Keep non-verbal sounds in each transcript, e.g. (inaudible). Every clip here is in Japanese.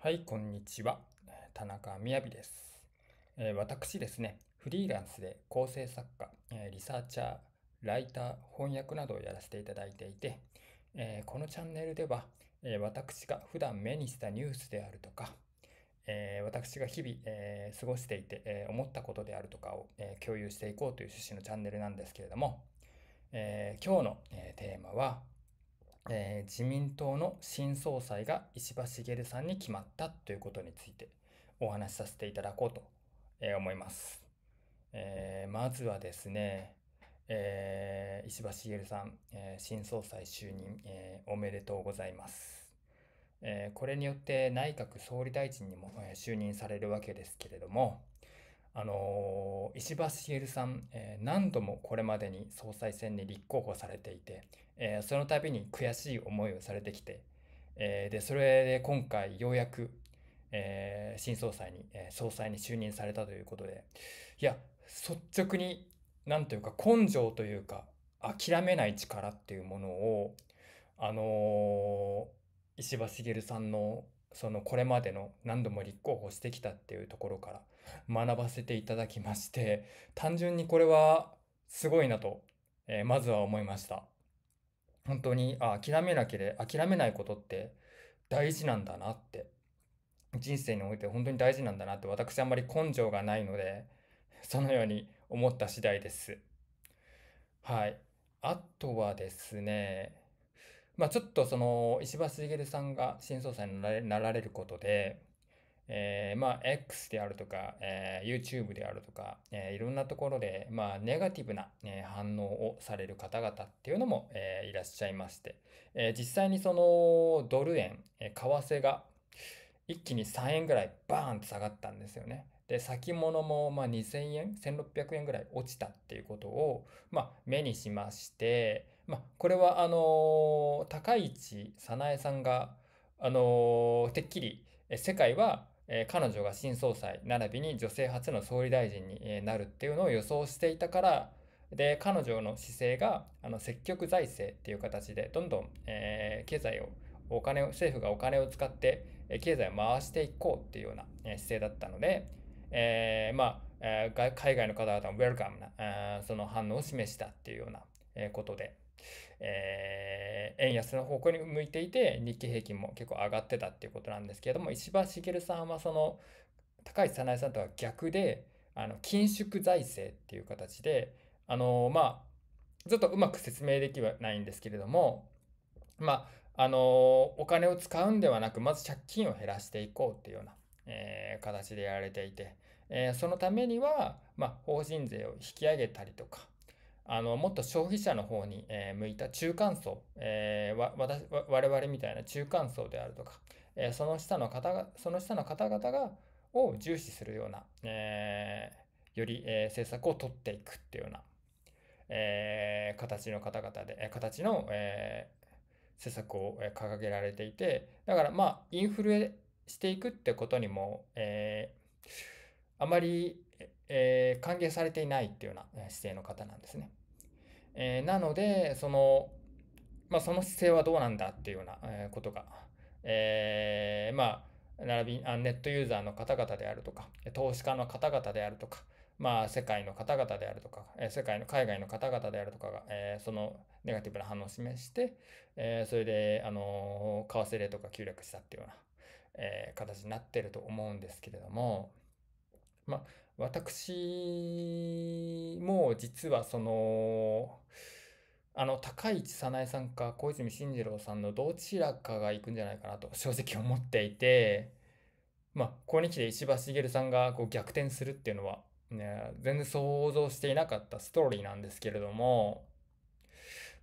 はい、こんにちは。田中みです、えー、私ですね、フリーランスで構成作家、えー、リサーチャー、ライター、翻訳などをやらせていただいていて、えー、このチャンネルでは、え私が普段目にしたニュースであるとか、え私が日々、え過ごしていて、え思ったことであるとかを、え共有していこうという趣旨のチャンネルなんですけれども、え今日の、えテーマは、えー、自民党の新総裁が石破茂さんに決まったということについてお話しさせていただこうと、え思います。えー、まずはですね、え石破茂さん、え新総裁就任、えおめでとうございます。えこれによって内閣総理大臣にも、え就任されるわけですけれども、あのー、石破茂さん、えー、何度もこれまでに総裁選に立候補されていて、えー、その度に悔しい思いをされてきて、えー、でそれで今回ようやく、えー、新総裁に、え総裁に就任されたということでいや率直に何というか根性というか諦めない力っていうものをあの石破茂さんのそのこれまでの何度も立候補してきたっていうところから学ばせていただきまして単純にこれはすごいなと、えまずは思いました。本当に、あ、諦めなければ、諦めないことって大事なんだなって、人生において本当に大事なんだなって、私あんまり根性がないので、そのように思った次第です。はい。あとはですね、まあ、ちょっとその石橋茂さんが新総裁になられることで、えー、まあ、X であるとか、えー、YouTube であるとか、えー、いろんなところで、まあ、ネガティブな、え反応をされる方々っていうのも、えいらっしゃいまして、え実際にそのドル円、え為替が一気に3円ぐらいバーンと下がったんですよね。で、先物もま2000円、1600円ぐらい落ちたっていうことを、ま目にしまして、まこれはあの高市早苗さんが、あのてっきり世界はえー、彼女が新総裁並びに女性初の総理大臣になるっていうのを予想していたからで彼女の姿勢があの積極財政っていう形でどんどん、えー、経済をお金を政府がお金を使って経済を回していこうっていうような姿勢だったので、えー、まあ、え海外の方々もウェルカムなその反応を示したっていうようなことで、えー、円安の方向に向いていて、日経平均も結構上がってたっていうことなんですけれども、石破茂さんはその、高市早苗さんとは逆で、緊縮財政っていう形で、あのー、まあ、ちょっとうまく説明できはないんですけれども、まあ、あのー、お金を使うんではなく、まず借金を減らしていこうっていうような、えー、形でやられていて、えー、そのためには、まあ、法人税を引き上げたりとか、あの、もっと消費者の方に、え向いた中間層、えー、我々みたいな中間層であるとか、えその下の方が、その下の方々が、を重視するような、えー、より、え政策を取っていくっていうような、えー、形の方々で、え形の、え政策を掲げられていて、だからまあ、インフレしていくってことにも、えあまり、え歓迎されていないっていうような姿勢の方なんですね。えー、なので、その、まあ、その姿勢はどうなんだっていうような、えことが、えー、まあ、並びあ、ネットユーザーの方々であるとか、投資家の方々であるとか、まあ、世界の方々であるとか、え世界の海外の方々であるとかが、えー、そのネガティブな反応を示して、えー、それで、あの為替レートが急落したっていうような、え形になってると思うんですけれども、まあ、私も実はその、あの、高市早苗さんか小泉進次郎さんのどちらかが行くんじゃないかなと正直思っていて、まあ、ここに来て石破茂さんがこう逆転するっていうのは、ね、全然想像していなかったストーリーなんですけれども、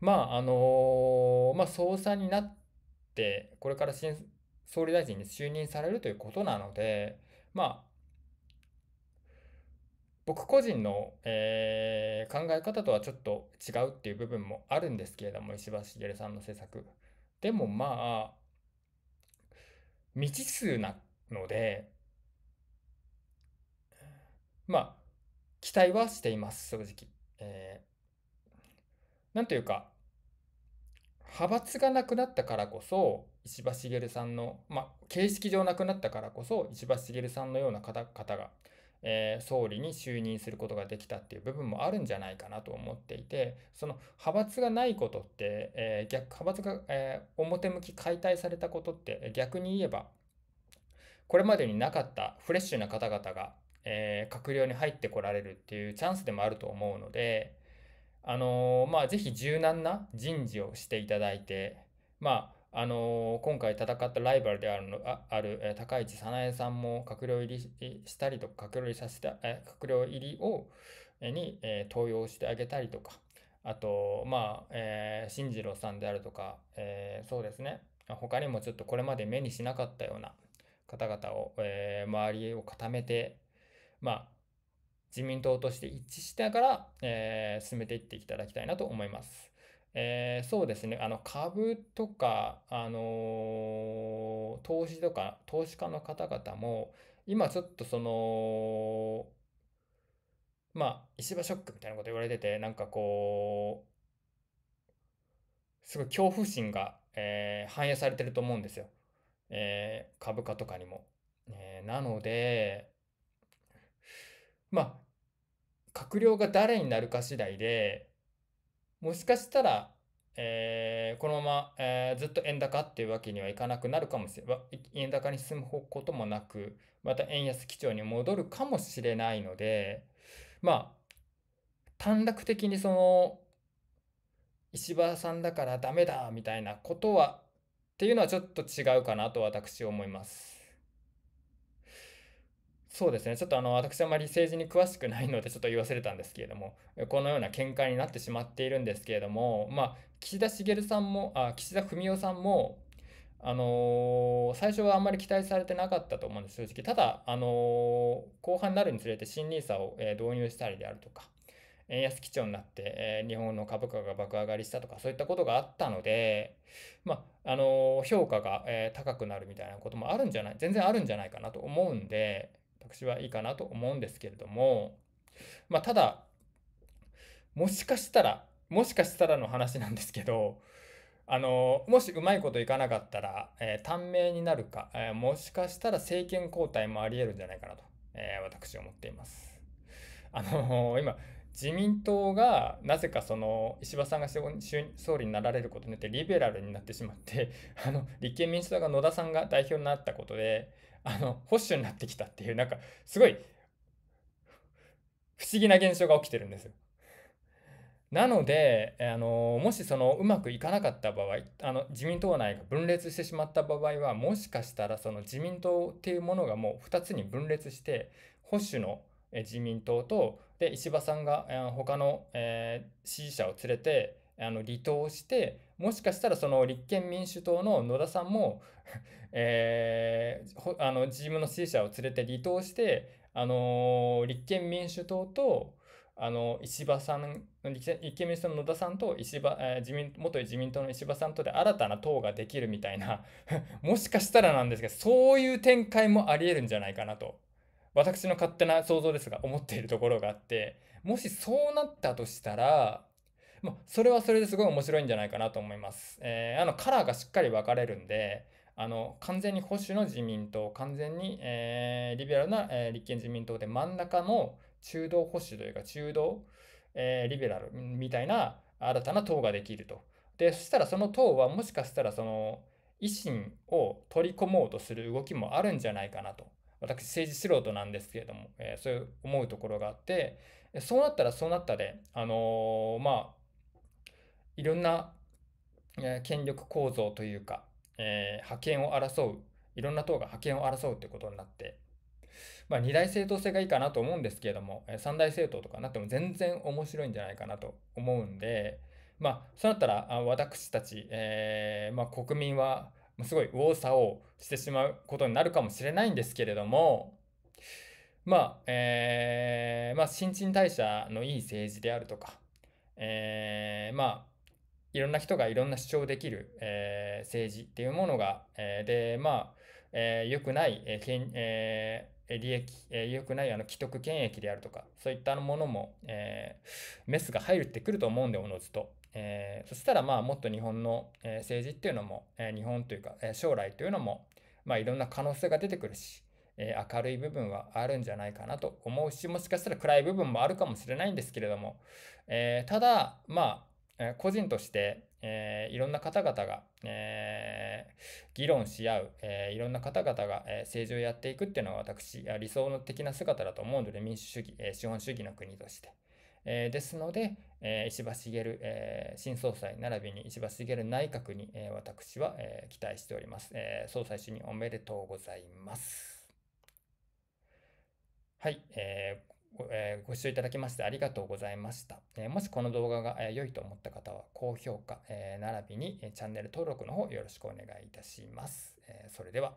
まあ、あのまあ、総裁になって、これから新総理大臣に就任されるということなので、まあ、僕個人の、えー、考え方とはちょっと違うっていう部分もあるんですけれども石破茂さんの政策でもまあ未知数なのでまあ期待はしています正直、えー、なんというか派閥がなくなったからこそ石破茂さんのまあ形式上なくなったからこそ石破茂さんのような方がえ総理に就任することができたっていう部分もあるんじゃないかなと思っていて、その派閥がないことって、え逆、派閥が、え表向き解体されたことって逆に言えば、これまでになかったフレッシュな方々が、え閣僚に入ってこられるっていうチャンスでもあると思うので、あのまあ、ぜひ柔軟な人事をしていただいて、まあ、あの今回戦ったライバルであるのある高市早苗さんも閣僚入りしたりとか閣僚入りさせた閣僚入りをに、え登用してあげたりとかあとまあ、えー、新次郎さんであるとか、えー、そうですね他にもちょっとこれまで目にしなかったような方々を、えー、周りを固めてまあ自民党として一致しながら、えー、進めていっていただきたいなと思います。えー、そうですね。あの、株とか、あのー、投資とか、投資家の方々も、今ちょっとその、まあ、石破ショックみたいなこと言われてて、なんかこう、すごい恐怖心が、えー、反映されてると思うんですよ。えー、株価とかにも。えー、なので、まあ、閣僚が誰になるか次第で、もしかしたら、えー、このまま、えー、ずっと円高っていうわけにはいかなくなるかもしれない。円高に進むこともなく、また円安基調に戻るかもしれないので、まあ、短絡的にその、石破さんだからダメだみたいなことは、っていうのはちょっと違うかなと私思います。そうですねちょっとあの私あまり政治に詳しくないのでちょっと言わせれたんですけれどもこのような見解になってしまっているんですけれども、まあ、岸田茂さんもあ岸田文雄さんもあのー、最初はあんまり期待されてなかったと思うんです、正直。ただ、あのー、後半になるにつれて新 nisa を、えー、導入したりであるとか、円安基調になって、えー、日本の株価が爆上がりしたとか、そういったことがあったので、まあ、あの評価が、え高くなるみたいなこともあるんじゃない、全然あるんじゃないかなと思うんで、私はいいかなと思うんですけれども、まあ、ただ、もしかしたら、もしかしたらの話なんですけど、あの、もしうまいこといかなかったら、えー、短命になるか、えー、もしかしたら政権交代もあり得るんじゃないかなと、えー、私は思っています。あの今、自民党がなぜかその石破さんが総理になられることによってリベラルになってしまってあの立憲民主党が野田さんが代表になったことであの、保守になってきたっていう、なんか、すごい、不思議な現象が起きてるんですよ。なので、あのもしそのうまくいかなかった場合あの、自民党内が分裂してしまった場合は、もしかしたらその自民党っていうものがもう2つに分裂して、保守の自民党と、で石破さんが他の、えー、支持者を連れて、あの離党してもしかしたらその立憲民主党の野田さんも (laughs) えー、あの自分の支持者を連れて離党して、あのー、立憲民主党とあの石破さん立憲民主党の野田さんと石破、えー、自民元自民党の石破さんとで新たな党ができるみたいな (laughs) もしかしたらなんですけどそういう展開もありえるんじゃないかなと私の勝手な想像ですが思っているところがあってもしそうなったとしたらまあ、それはそれですごい面白いんじゃないかなと思います。えー、あのカラーがしっかり分かれるんで、あの完全に保守の自民党、完全に、えー、リベラルな、えー、立憲自民党で真ん中の中道保守というか中道、えー、リベラルみたいな新たな党ができると。で、そしたらその党はもしかしたらその維新を取り込もうとする動きもあるんじゃないかなと。私、政治素人なんですけれども、えー、そういう思うところがあって、そうなったらそうなったで、あのー、まあ、いろんな、権力構造というか、えー、覇権を争う、いろんな党が覇権を争うってことになって、まあ、二大政党制がいいかなと思うんですけれども、三大政党とかなっても全然面白いんじゃないかなと思うんで、まあ、そうなったら、私たち、えー、まあ、国民は、すごい右往左往してしまうことになるかもしれないんですけれども、まあ、えー、まあ、新陳代謝のいい政治であるとか、えー、まあ、いろんな人がいろんな主張できる、えー、政治っていうものが、えー、で、まあ、えー、良くない、えーえー、利益、えー、良くないあの既得権益であるとか、そういったものも、えー、メスが入ってくると思うんで、おのずと。えー、そしたら、まあ、もっと日本の、え政治っていうのも、えー、日本というか、えー、将来というのも、まあ、いろんな可能性が出てくるし、え明るい部分はあるんじゃないかなと思うし、もしかしたら暗い部分もあるかもしれないんですけれども、えただ、まあ、え個人として、えいろんな方々が、え議論し合う、えいろんな方々が、え政治をやっていくっていうのは私、理想の的な姿だと思うので、民主主義、え資本主義の国として。えですので、え石破茂、え新総裁並びに石破茂内閣に、え私は、え期待しております、え総裁就任おめでとうございます。はい、えーご,、えご視聴いただきましてありがとうございました。えもしこの動画が、え良いと思った方は、高評価、え並びに、えチャンネル登録の方よろしくお願いいたします。えそれでは。